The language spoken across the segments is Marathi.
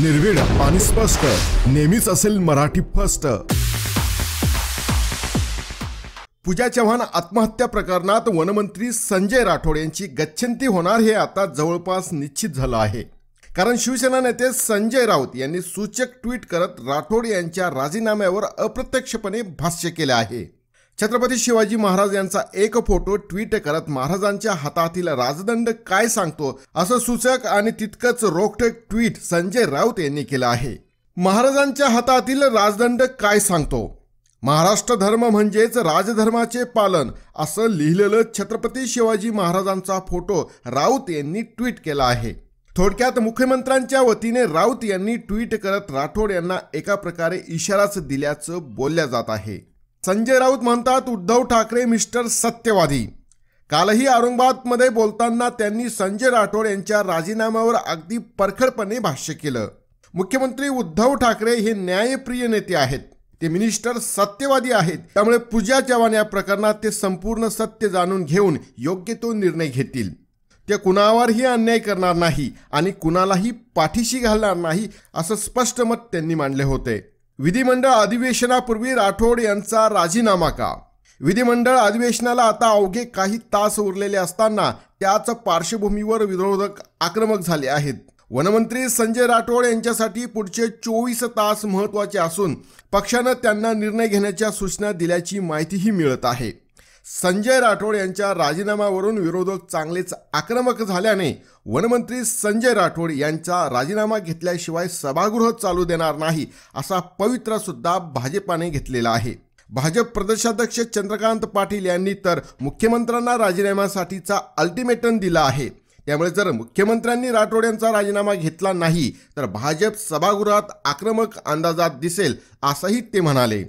निर्भीड आणि स्पष्ट नेहमीच असेल मराठी फर्स्ट पूजा चव्हाण आत्महत्या प्रकरणात वनमंत्री संजय राठोड यांची गच्छंती होणार हे आता जवळपास निश्चित झालं आहे कारण शिवसेना नेते संजय राऊत यांनी सूचक ट्विट करत राठोड यांच्या राजीनाम्यावर अप्रत्यक्षपणे भाष्य केले आहे छत्रपती शिवाजी महाराज यांचा एक फोटो ट्विट करत महाराजांच्या हातातील राजदंड काय सांगतो असं सूचक आणि तितकंच रोखटेक ट्विट संजय राऊत यांनी केलं आहे महाराजांच्या हातातील राजदंड काय सांगतो महाराष्ट्र धर्म म्हणजेच राजधर्माचे पालन असं लिहिलेलं छत्रपती शिवाजी महाराजांचा फोटो राऊत यांनी ट्विट केला आहे थोडक्यात मुख्यमंत्र्यांच्या वतीने राऊत यांनी ट्विट करत राठोड यांना एका प्रकारे इशाराच दिल्याचं बोलल्या जात आहे संजय राऊत म्हणतात उद्धव ठाकरे मिस्टर सत्यवादी कालही औरंगाबादमध्ये बोलताना त्यांनी संजय राठोड यांच्या राजीनाम्यावर अगदी परखडपणे भाष्य केलं मुख्यमंत्री उद्धव ठाकरे हे न्यायप्रिय नेते आहेत ते मिनिस्टर सत्यवादी आहेत त्यामुळे पूजा चव्हाण या प्रकरणात ते संपूर्ण सत्य जाणून घेऊन योग्य तो निर्णय घेतील ते कुणावरही अन्याय करणार नाही आणि कुणालाही पाठीशी घालणार नाही असं स्पष्ट मत त्यांनी मांडले होते विधिमंडळ अधिवेशनापूर्वी राठोड यांचा राजीनामा का विधिमंडळ अधिवेशनाला आता अवघे काही तास उरलेले असताना त्याच पार्श्वभूमीवर विरोधक आक्रमक झाले आहेत वनमंत्री संजय राठोड यांच्यासाठी पुढचे चोवीस तास महत्त्वाचे असून पक्षानं त्यांना निर्णय घेण्याच्या सूचना दिल्याची माहितीही मिळत आहे संजय राठोड यांच्या राजीनाम्यावरून विरोधक चांगलेच आक्रमक झाल्याने वनमंत्री संजय राठोड यांचा राजीनामा घेतल्याशिवाय सभागृह चालू देणार नाही असा पवित्रा सुद्धा भाजपाने घेतलेला आहे भाजप प्रदेशाध्यक्ष चंद्रकांत पाटील यांनी तर मुख्यमंत्र्यांना राजीनाम्यासाठीचा अल्टिमेटम दिला आहे त्यामुळे जर मुख्यमंत्र्यांनी राठोड यांचा राजीनामा घेतला नाही तर भाजप सभागृहात आक्रमक अंदाजात दिसेल असंही ते म्हणाले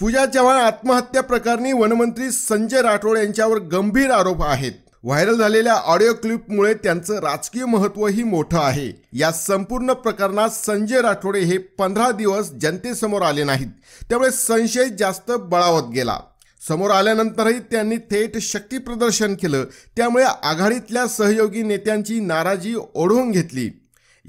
पूजा चव्हाण आत्महत्या प्रकरणी वनमंत्री संजय राठोड यांच्यावर गंभीर आरोप आहेत व्हायरल झालेल्या ऑडिओ क्लिपमुळे त्यांचं राजकीय महत्त्वही मोठं आहे या संपूर्ण प्रकरणात संजय राठोडे हे पंधरा दिवस जनतेसमोर आले नाहीत त्यामुळे संशय जास्त बळावत गेला समोर आल्यानंतरही त्यांनी थेट शक्ती प्रदर्शन केलं त्यामुळे आघाडीतल्या सहयोगी नेत्यांची नाराजी ओढवून घेतली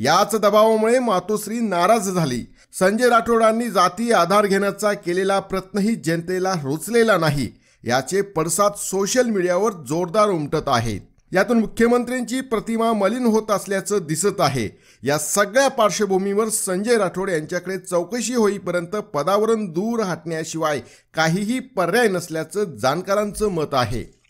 याच दबावामुळे मातोश्री नाराज झाली संजय राठोडांनी जातीय आधार घेण्याचा केलेला प्रश्नही जनतेला रोचलेला नाही याचे पडसाद सोशल मीडियावर जोरदार उमटत आहेत यातून मुख्यमंत्र्यांची प्रतिमा मलिन होत असल्याचं दिसत आहे या सगळ्या पार्श्वभूमीवर संजय राठोड यांच्याकडे चौकशी होईपर्यंत पदावरून दूर हटण्याशिवाय काहीही पर्याय नसल्याचं जाणकारांचं मत आहे